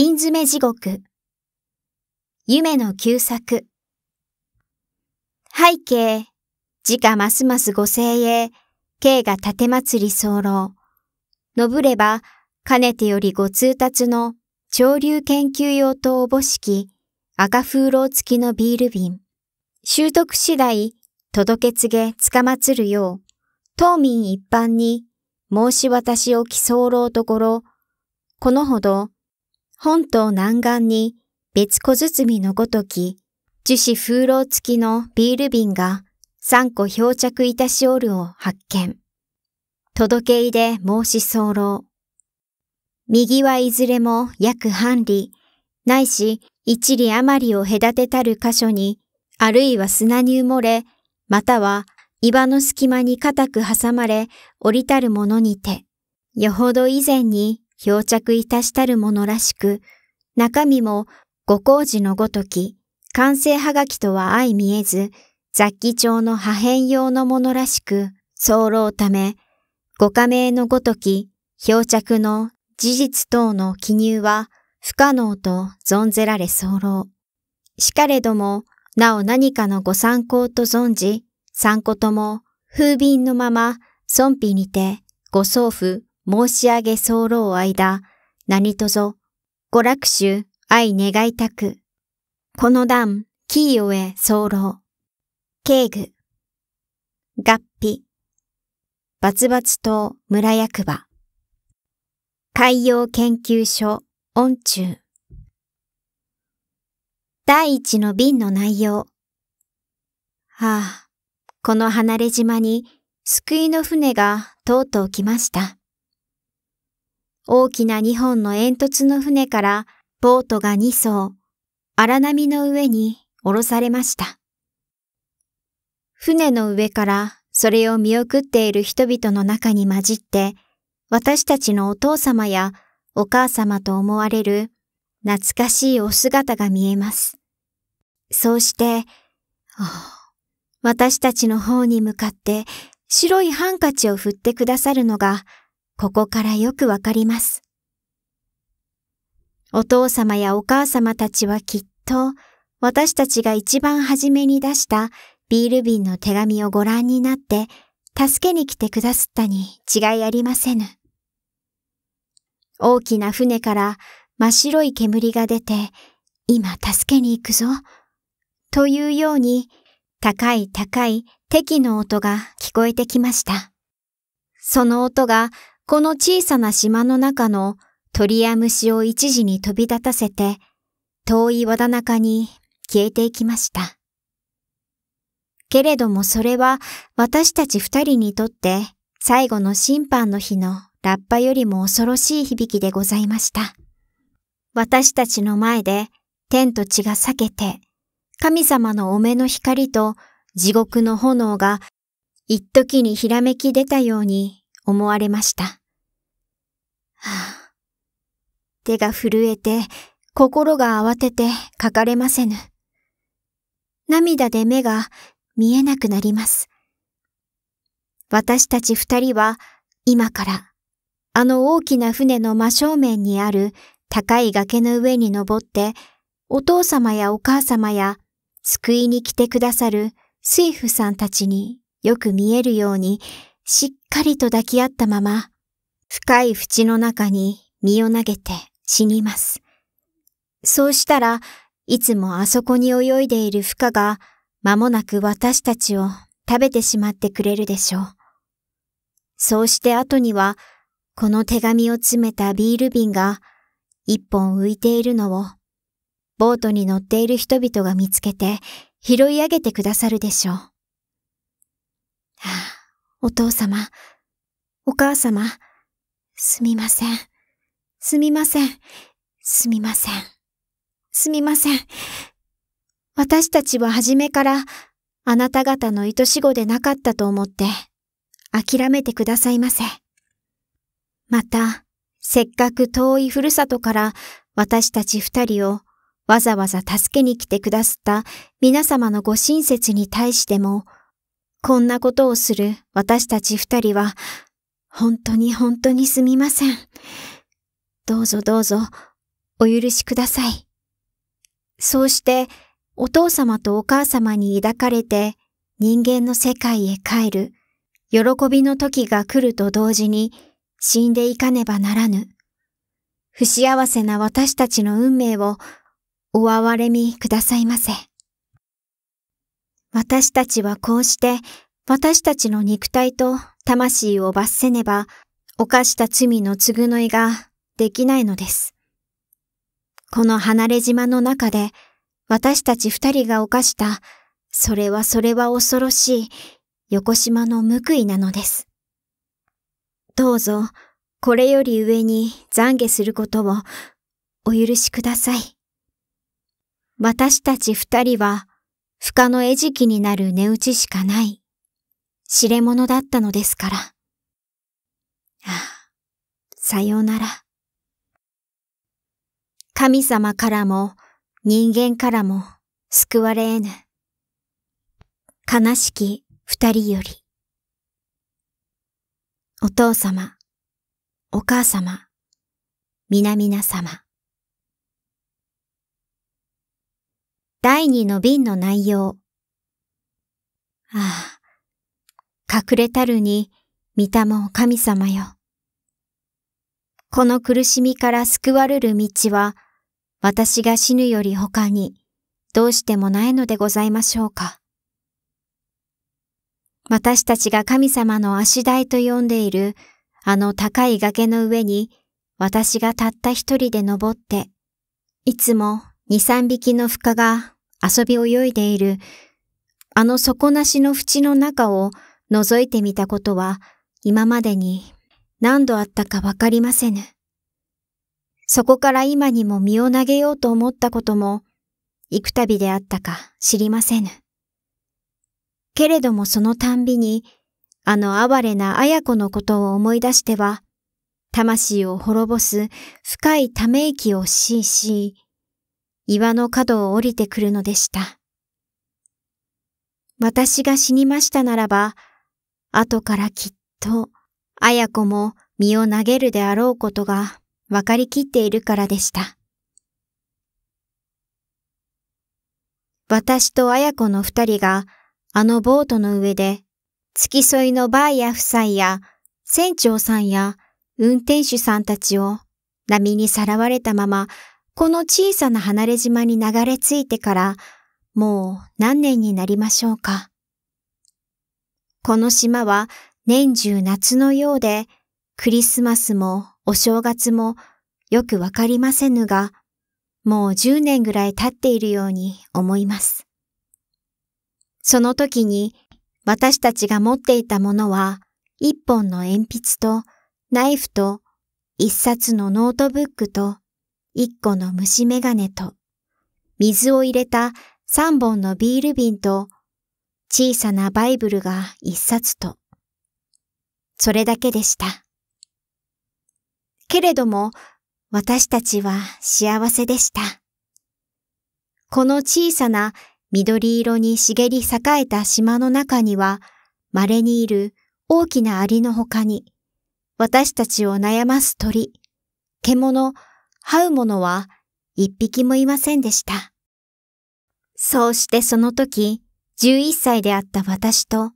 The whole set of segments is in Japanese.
瓶詰め地獄。夢の旧作。背景、時価ますますご精鋭、刑が盾祭り候。登れば、かねてよりご通達の潮流研究用とおぼしき赤風呂付きのビール瓶。習得次第、届け告げつかまつるよう、当民一般に申し渡しを起うところ、このほど本島南岸に別小包のごとき、樹脂風浪付きのビール瓶が三個漂着いたしおるを発見。届け入れ申し候。右はいずれも約半里、ないし一里余りを隔てたる箇所に、あるいは砂に埋もれ、または岩の隙間に固く挟まれ、降りたるものにて、よほど以前に漂着いたしたるものらしく、中身もご工事のごとき、完成はがきとは相見えず、雑記帳の破片用のものらしく、候うため、ご加盟のごとき、漂着の事実等の記入は不可能と存ぜられ候う。しかれども、なお何かのご参考と存じ、参考とも、風便のまま、尊費にて、ご送付、申し上げ候間、何とぞ、娯楽集愛願いたく。この段、清へ候。警具。合皮。バツバツ島村役場。海洋研究所恩中。第一の便の内容。はあ、この離れ島に救いの船がとうとう来ました。大きな2本の煙突の船からボートが2艘、荒波の上に降ろされました。船の上からそれを見送っている人々の中に混じって、私たちのお父様やお母様と思われる懐かしいお姿が見えます。そうして、私たちの方に向かって白いハンカチを振ってくださるのがここからよくわかります。お父様やお母様たちはきっと私たちが一番初めに出したビール瓶の手紙をご覧になって助けに来てくだすったに違いありませぬ。大きな船から真っ白い煙が出て今助けに行くぞというように高い高い敵の音が聞こえてきました。その音がこの小さな島の中の鳥や虫を一時に飛び立たせて、遠い和田中に消えていきました。けれどもそれは私たち二人にとって最後の審判の日のラッパよりも恐ろしい響きでございました。私たちの前で天と地が裂けて、神様のお目の光と地獄の炎が一時にひらめき出たように思われました。あ、手が震えて、心が慌てて書かれませぬ。涙で目が見えなくなります。私たち二人は今からあの大きな船の真正面にある高い崖の上に登ってお父様やお母様や救いに来てくださる水夫さんたちによく見えるようにしっかりと抱き合ったまま深い淵の中に身を投げて死にます。そうしたらいつもあそこに泳いでいる負荷が間もなく私たちを食べてしまってくれるでしょう。そうして後には、この手紙を詰めたビール瓶が一本浮いているのを、ボートに乗っている人々が見つけて拾い上げてくださるでしょう。はあ、お父様、お母様、すみません。すみません。すみません。すみません。私たちは初めからあなた方の愛し子でなかったと思って諦めてくださいませ。また、せっかく遠いふるさとから私たち二人をわざわざ助けに来てくださった皆様のご親切に対しても、こんなことをする私たち二人は本当に本当にすみません。どうぞどうぞ、お許しください。そうして、お父様とお母様に抱かれて、人間の世界へ帰る、喜びの時が来ると同時に、死んでいかねばならぬ。不幸せな私たちの運命を、お憐れみくださいませ。私たちはこうして、私たちの肉体と魂を罰せねば、犯した罪の償いができないのです。この離れ島の中で、私たち二人が犯した、それはそれは恐ろしい、横島の報いなのです。どうぞ、これより上に懺悔することを、お許しください。私たち二人は、不可の餌食になる値打ちしかない。知れ者だったのですから。ああ、さようなら。神様からも人間からも救われ得ぬ。悲しき二人より。お父様、お母様、皆々様。第二の瓶の内容。ああ。隠れたるに、御霊を神様よ。この苦しみから救われる道は、私が死ぬより他に、どうしてもないのでございましょうか。私たちが神様の足台と呼んでいる、あの高い崖の上に、私がたった一人で登って、いつも二三匹の深が遊び泳いでいる、あの底なしの淵の中を覗いてみたことは今までに何度あったかわかりませぬ。そこから今にも身を投げようと思ったことも、幾度であったか知りませぬ。けれどもそのたんびに、あの哀れな綾子のことを思い出しては、魂を滅ぼす深いため息をしいし、岩の角を降りてくるのでした。私が死にましたならば、後からきっと、や子も身を投げるであろうことが分かりきっているからでした。私とや子の二人が、あのボートの上で、付き添いのバーや夫妻や、船長さんや、運転手さんたちを、波にさらわれたまま、この小さな離れ島に流れ着いてから、もう何年になりましょうか。この島は年中夏のようで、クリスマスもお正月もよくわかりませぬが、もう10年ぐらい経っているように思います。その時に私たちが持っていたものは、一本の鉛筆とナイフと一冊のノートブックと一個の虫眼鏡と、水を入れた三本のビール瓶と小さなバイブルが一冊と、それだけでした。けれども、私たちは幸せでした。この小さな緑色に茂り栄えた島の中には、稀にいる大きなアリの他に、私たちを悩ます鳥、獣、這うものは一匹もいませんでした。そうしてその時、11歳であった私と、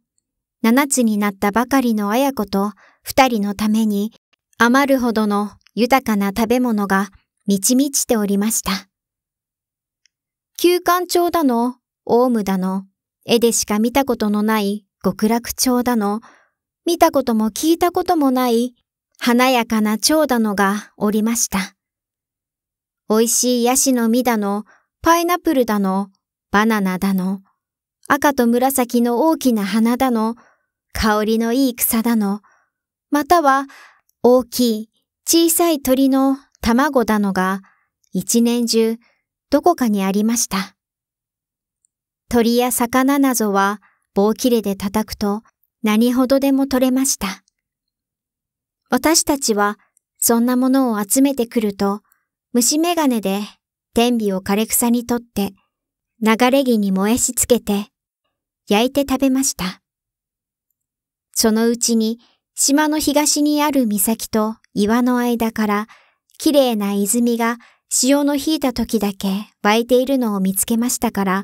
7つになったばかりの綾子と2人のために余るほどの豊かな食べ物が満ち満ちておりました。旧館長だの、オウムだの、絵でしか見たことのない極楽町だの、見たことも聞いたこともない華やかな蝶だのがおりました。美味しいヤシの実だの、パイナップルだの、バナナだの、赤と紫の大きな花だの、香りのいい草だの、または大きい小さい鳥の卵だのが一年中どこかにありました。鳥や魚などは棒切れで叩くと何ほどでも取れました。私たちはそんなものを集めてくると虫眼鏡で天日を枯れ草にとって流れ木に燃えしつけて焼いて食べました。そのうちに島の東にある岬と岩の間から綺麗な泉が潮の引いた時だけ湧いているのを見つけましたから、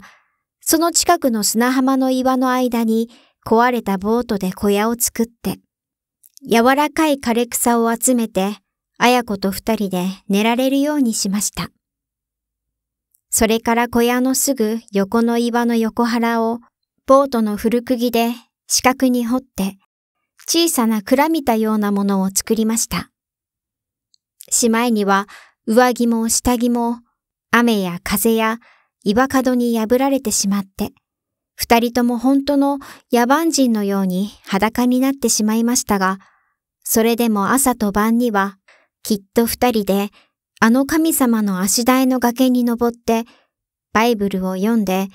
その近くの砂浜の岩の間に壊れたボートで小屋を作って、柔らかい枯れ草を集めて、綾子と二人で寝られるようにしました。それから小屋のすぐ横の岩の横腹をボートの古釘で四角に掘って、小さな蔵みたようなものを作りました。しまいには上着も下着も雨や風や岩角に破られてしまって、二人とも本当の野蛮人のように裸になってしまいましたが、それでも朝と晩にはきっと二人であの神様の足台の崖に登って、バイブルを読んで、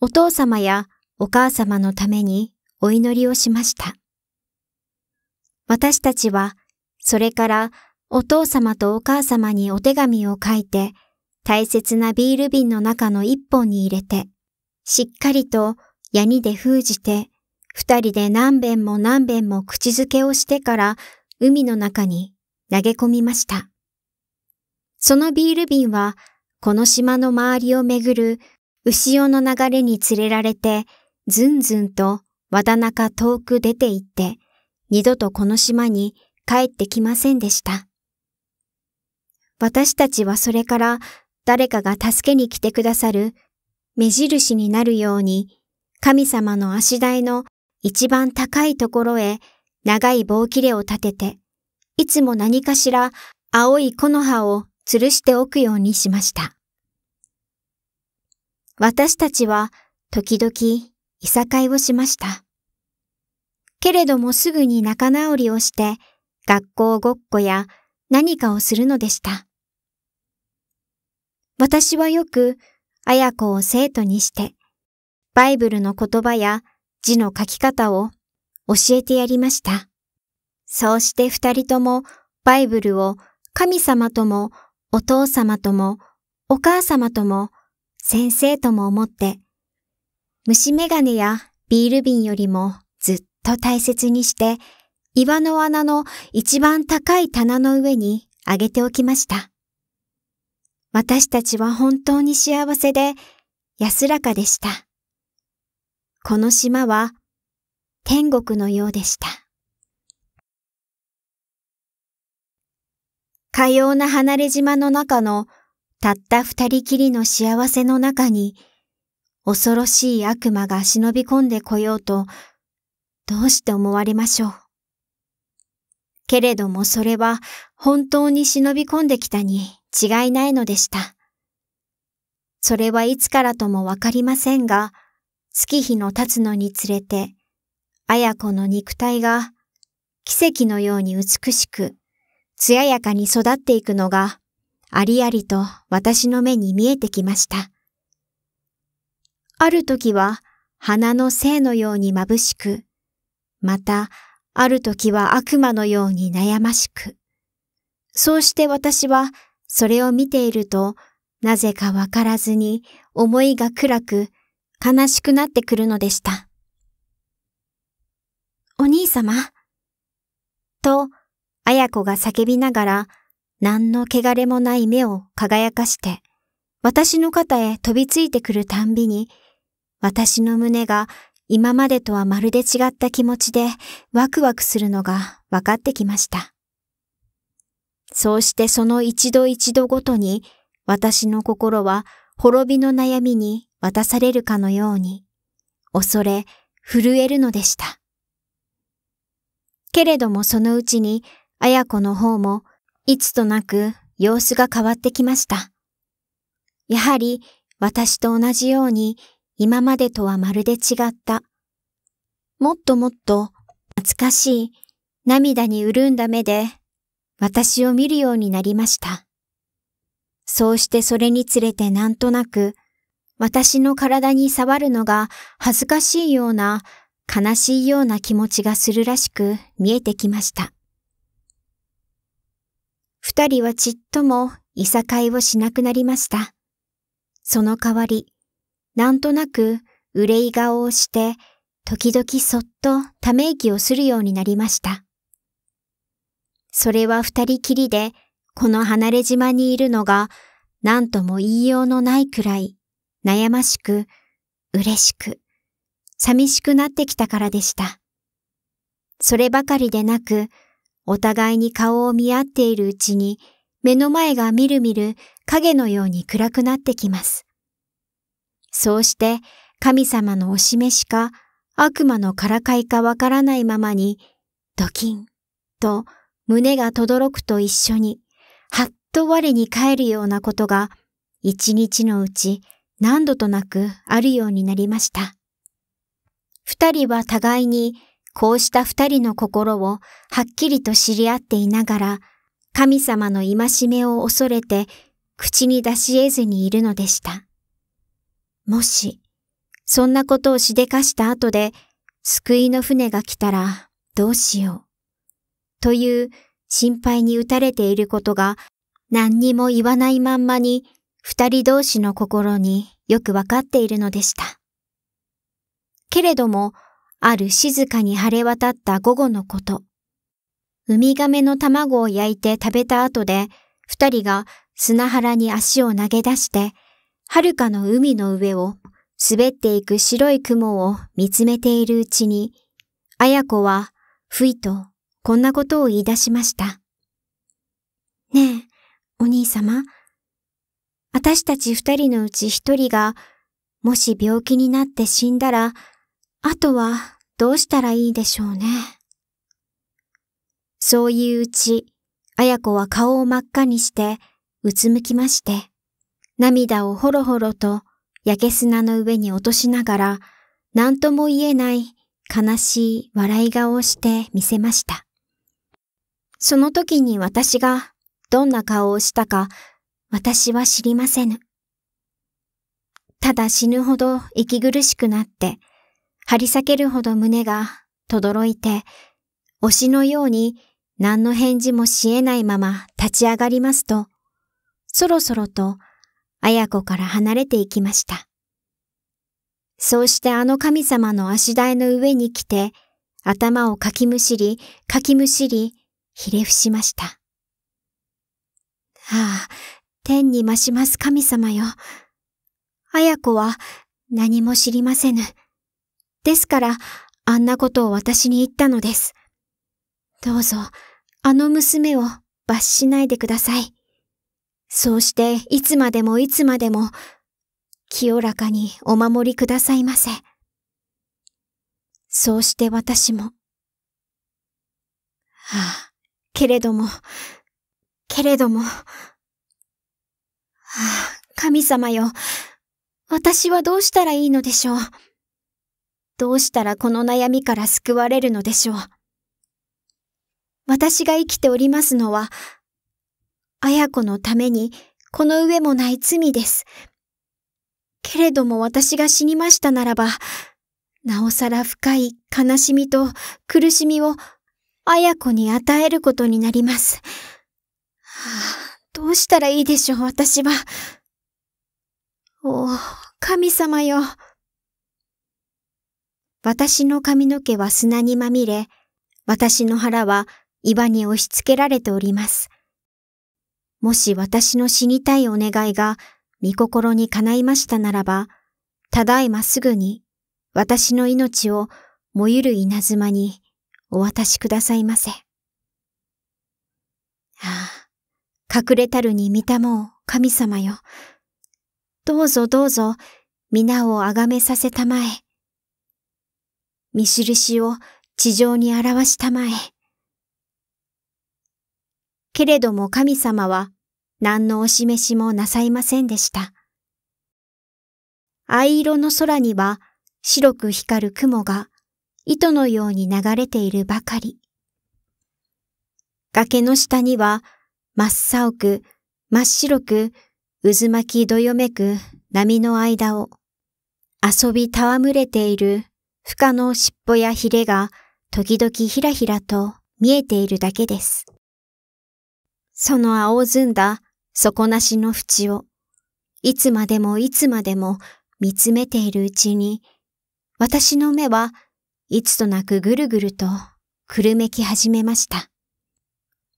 お父様やお母様のためにお祈りをしました。私たちは、それからお父様とお母様にお手紙を書いて、大切なビール瓶の中の一本に入れて、しっかりとヤニで封じて、二人で何遍も何遍も口づけをしてから海の中に投げ込みました。そのビール瓶は、この島の周りをめぐる潮の流れに連れられてずんずんと和中遠く出て行って、二度とこの島に帰ってきませんでした。私たちはそれから誰かが助けに来てくださる目印になるように神様の足台の一番高いところへ長い棒切れを立てて、いつも何かしら青い木の葉を吊るしておくようにしました。私たちは時々いさかいをしました。けれどもすぐに仲直りをして、学校ごっこや何かをするのでした。私はよく、や子を生徒にして、バイブルの言葉や字の書き方を教えてやりました。そうして二人ともバイブルを神様ともお父様ともお母様とも先生とも思って虫眼鏡やビール瓶よりもずっと大切にして、岩の穴の一番高い棚の上に上げておきました。私たちは本当に幸せで安らかでした。この島は天国のようでした。かような離れ島の中のたった二人きりの幸せの中に、恐ろしい悪魔が忍び込んでこようと、どうして思われましょう。けれどもそれは本当に忍び込んできたに違いないのでした。それはいつからともわかりませんが、月日の経つのにつれて、綾子の肉体が奇跡のように美しく、艶やかに育っていくのが、ありありと私の目に見えてきました。ある時は花の精のように眩しく、またある時は悪魔のように悩ましく。そうして私はそれを見ていると、なぜかわからずに思いが暗く悲しくなってくるのでした。お兄様。と、綾子が叫びながら、何の汚れもない目を輝かして、私の肩へ飛びついてくるたんびに、私の胸が今までとはまるで違った気持ちでワクワクするのが分かってきました。そうしてその一度一度ごとに私の心は滅びの悩みに渡されるかのように恐れ震えるのでした。けれどもそのうちに綾子の方もいつとなく様子が変わってきました。やはり私と同じように今までとはまるで違った。もっともっと懐かしい涙に潤んだ目で私を見るようになりました。そうしてそれにつれてなんとなく私の体に触るのが恥ずかしいような悲しいような気持ちがするらしく見えてきました。二人はちっともいさかいをしなくなりました。その代わり、なんとなく憂い顔をして、時々そっとため息をするようになりました。それは二人きりで、この離れ島にいるのが、何とも言いようのないくらい、悩ましく、嬉しく、寂しくなってきたからでした。そればかりでなく、お互いに顔を見合っているうちに、目の前がみるみる影のように暗くなってきます。そうして神様のお示しか悪魔のからかいかわからないままに、ドキンと胸が轟くと一緒に、はっと我に返るようなことが、一日のうち何度となくあるようになりました。二人は互いに、こうした二人の心をはっきりと知り合っていながら、神様の戒めを恐れて口に出し得ずにいるのでした。もし、そんなことをしでかした後で、救いの船が来たらどうしよう。という心配に打たれていることが何にも言わないまんまに二人同士の心によくわかっているのでした。けれども、ある静かに晴れ渡った午後のこと、ウミガメの卵を焼いて食べた後で、二人が砂原に足を投げ出して、遥かの海の上を滑っていく白い雲を見つめているうちに、綾子は、ふいと、こんなことを言い出しました。ねえ、お兄様。私たち二人のうち一人が、もし病気になって死んだら、あとはどうしたらいいでしょうね。そういううち、綾子は顔を真っ赤にして、うつむきまして。涙をほろほろと焼け砂の上に落としながら、何とも言えない悲しい笑い顔をして見せました。その時に私がどんな顔をしたか私は知りませぬ。ただ死ぬほど息苦しくなって、張り裂けるほど胸がとどろいて、推しのように何の返事もしえないまま立ち上がりますと、そろそろと綾子から離れていきました。そうしてあの神様の足台の上に来て、頭をかきむしり、かきむしり、ひれ伏しました。ああ、天に増します神様よ。綾子は何も知りませぬ。ですから、あんなことを私に言ったのです。どうぞ、あの娘を罰しないでください。そうしていつまでもいつまでも、清らかにお守りくださいませ。そうして私も。はあ、けれども、けれども。はあ、神様よ。私はどうしたらいいのでしょう。どうしたらこの悩みから救われるのでしょう。私が生きておりますのは、綾子のためにこの上もない罪です。けれども私が死にましたならば、なおさら深い悲しみと苦しみを綾子に与えることになります。はあ、どうしたらいいでしょう、私は。おお、神様よ。私の髪の毛は砂にまみれ、私の腹は岩に押し付けられております。もし私の死にたいお願いが見心に叶いましたならば、ただいますぐに私の命を燃ゆる稲妻にお渡しくださいませ。ああ、隠れたるに見たもう神様よ。どうぞどうぞ皆をあがめさせたまえ。見印を地上に表したまえ。けれども神様は何のお示しもなさいませんでした。藍色の空には白く光る雲が糸のように流れているばかり。崖の下には真っ青く真っ白く渦巻きどよめく波の間を遊び戯れている孵化の尻尾やヒレが時々ひらひらと見えているだけです。その青ずんだ底なしの縁を、いつまでもいつまでも見つめているうちに、私の目はいつとなくぐるぐるとくるめき始めました。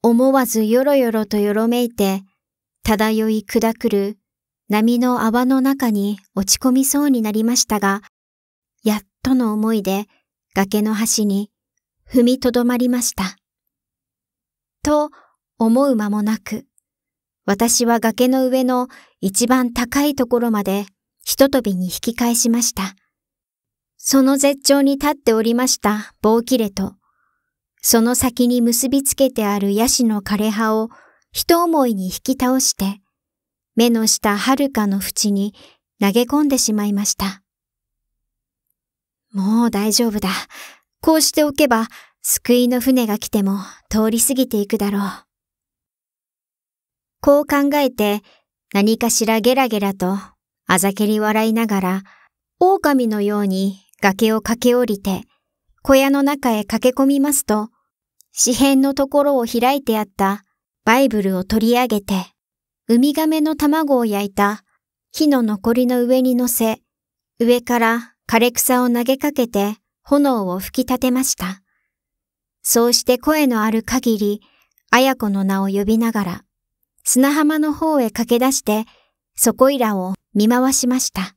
思わずよろよろとよろめいて、漂い砕くる波の泡の中に落ち込みそうになりましたが、やっとの思いで崖の端に踏みとどまりました。と思う間もなく、私は崖の上の一番高いところまでひとびに引き返しました。その絶頂に立っておりました棒切れと、その先に結びつけてあるヤシの枯れ葉を一思いに引き倒して、目の下遥かの淵に投げ込んでしまいました。もう大丈夫だ。こうしておけば、救いの船が来ても通り過ぎていくだろう。こう考えて何かしらゲラゲラとあざけり笑いながら狼のように崖を駆け下りて小屋の中へ駆け込みますと詩編のところを開いてあったバイブルを取り上げてウミガメの卵を焼いた火の残りの上に乗せ上から枯れ草を投げかけて炎を吹き立てました。そうして声のある限り、綾子の名を呼びながら、砂浜の方へ駆け出して、そこいらを見回しました。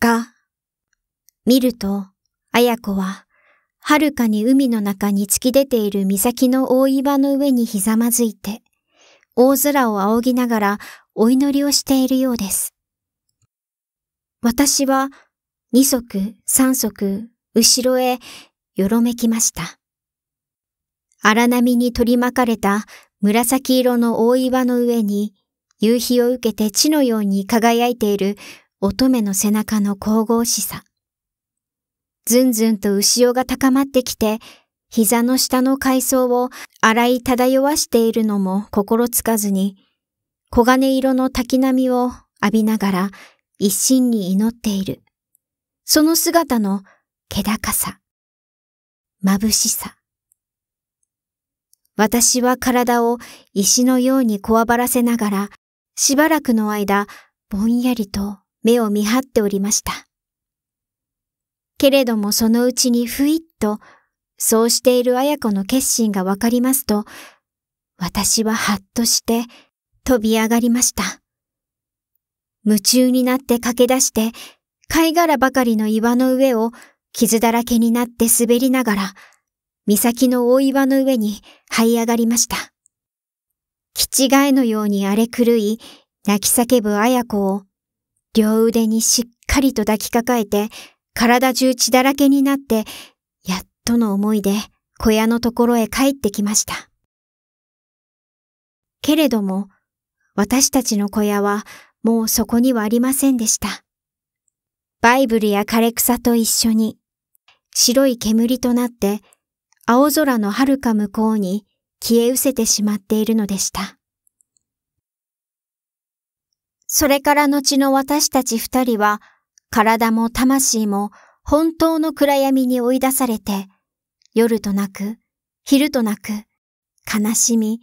が、見ると、や子は、はるかに海の中に突き出ている岬の大岩の上にひざまずいて、大空を仰ぎながらお祈りをしているようです。私は、二足、三足、後ろへ、よろめきました。荒波に取り巻かれた紫色の大岩の上に、夕日を受けて地のように輝いている乙女の背中の神々しさ。ずんずんと後ろが高まってきて、膝の下の階層を洗い漂わしているのも心つかずに、黄金色の滝波を浴びながら一心に祈っている。その姿の気高さ、眩しさ。私は体を石のようにこわばらせながら、しばらくの間、ぼんやりと目を見張っておりました。けれどもそのうちにふいっと、そうしている綾子の決心がわかりますと、私ははっとして飛び上がりました。夢中になって駆け出して、貝殻ばかりの岩の上を傷だらけになって滑りながら、岬の大岩の上に這い上がりました。気違いのように荒れ狂い、泣き叫ぶ綾子を、両腕にしっかりと抱きかかえて、体中血だらけになって、やっとの思いで小屋のところへ帰ってきました。けれども、私たちの小屋はもうそこにはありませんでした。バイブルや枯れ草と一緒に、白い煙となって青空の遥か向こうに消え失せてしまっているのでした。それから後の私たち二人は、体も魂も本当の暗闇に追い出されて、夜となく、昼となく、悲しみ、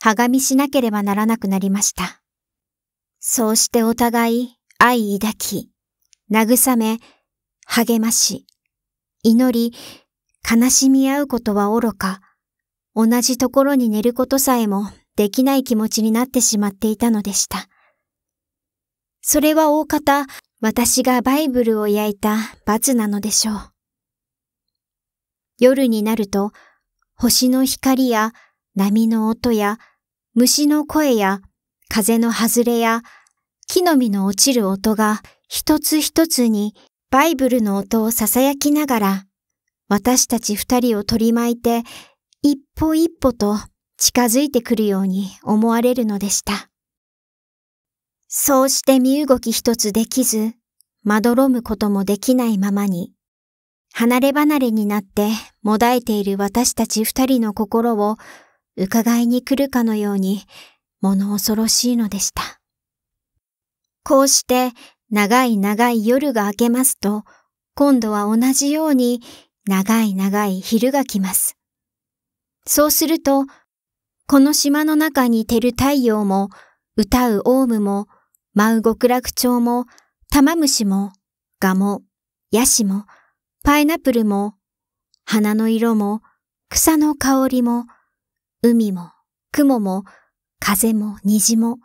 はがみしなければならなくなりました。そうしてお互い愛抱き、慰め、励まし、祈り、悲しみ合うことは愚か、同じところに寝ることさえもできない気持ちになってしまっていたのでした。それは大方、私がバイブルを焼いた罰なのでしょう。夜になると、星の光や波の音や虫の声や風の外れや木の実の落ちる音が一つ一つにバイブルの音を囁きながら私たち二人を取り巻いて、一歩一歩と近づいてくるように思われるのでした。そうして身動き一つできず、まどろむこともできないままに、離れ離れになってもだえている私たち二人の心を伺いに来るかのように物恐ろしいのでした。こうして長い長い夜が明けますと、今度は同じように長い長い昼が来ます。そうすると、この島の中に照る太陽も、歌うオウムも、舞う極楽鳥も、玉虫も、ガも、ヤシも、パイナップルも、花の色も、草の香りも、海も、雲も、風も、虹も、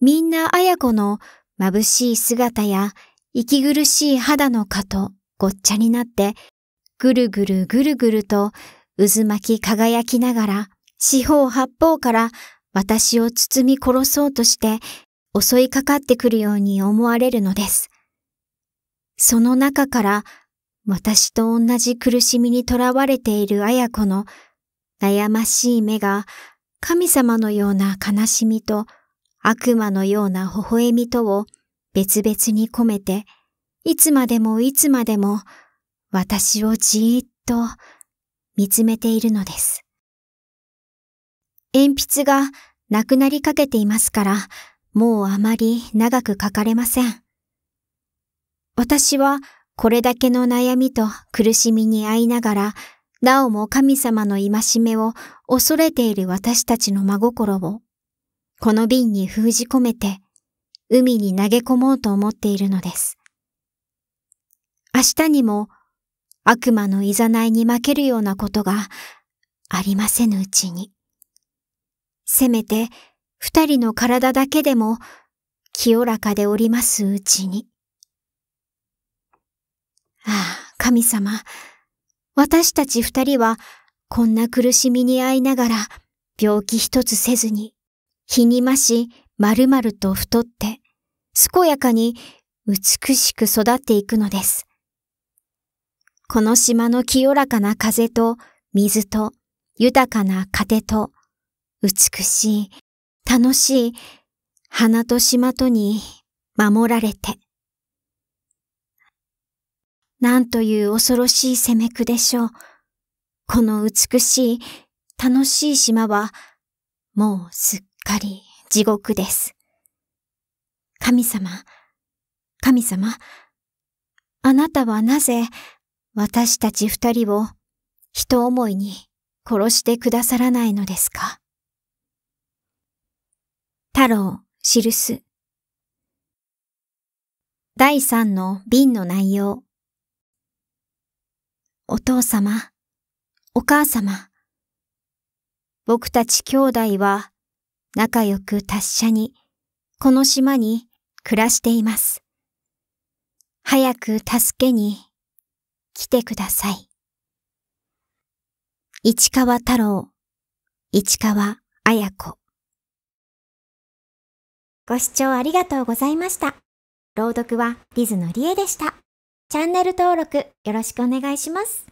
みんな綾子の眩しい姿や息苦しい肌の蚊とごっちゃになってぐるぐるぐるぐると渦巻き輝きながら、四方八方から私を包み殺そうとして襲いかかってくるように思われるのです。その中から私と同じ苦しみにとらわれている綾子の悩ましい目が神様のような悲しみと悪魔のような微笑みとを別々に込めて、いつまでもいつまでも私をじーっと見つめているのです。鉛筆がなくなりかけていますから、もうあまり長く書かれません。私はこれだけの悩みと苦しみに遭いながら、なおも神様の戒めを恐れている私たちの真心を、この瓶に封じ込めて、海に投げ込もうと思っているのです。明日にも悪魔のいざないに負けるようなことがありませぬうちに。せめて二人の体だけでも清らかでおりますうちに。ああ、神様、私たち二人はこんな苦しみに遭いながら病気一つせずに、日に増し丸々と太って、健やかに美しく育っていくのです。この島の清らかな風と水と豊かな糧と美しい、楽しい花と島とに守られて。なんという恐ろしい攻めくでしょう。この美しい、楽しい島は、もうすっかり地獄です。神様、神様、あなたはなぜ、私たち二人を人思いに殺してくださらないのですか太郎、記ス。第三の瓶の内容。お父様、お母様。僕たち兄弟は仲良く達者に、この島に暮らしています。早く助けに来てください。市川太郎、市川綾子。ご視聴ありがとうございました。朗読はリズのりえでした。チャンネル登録よろしくお願いします。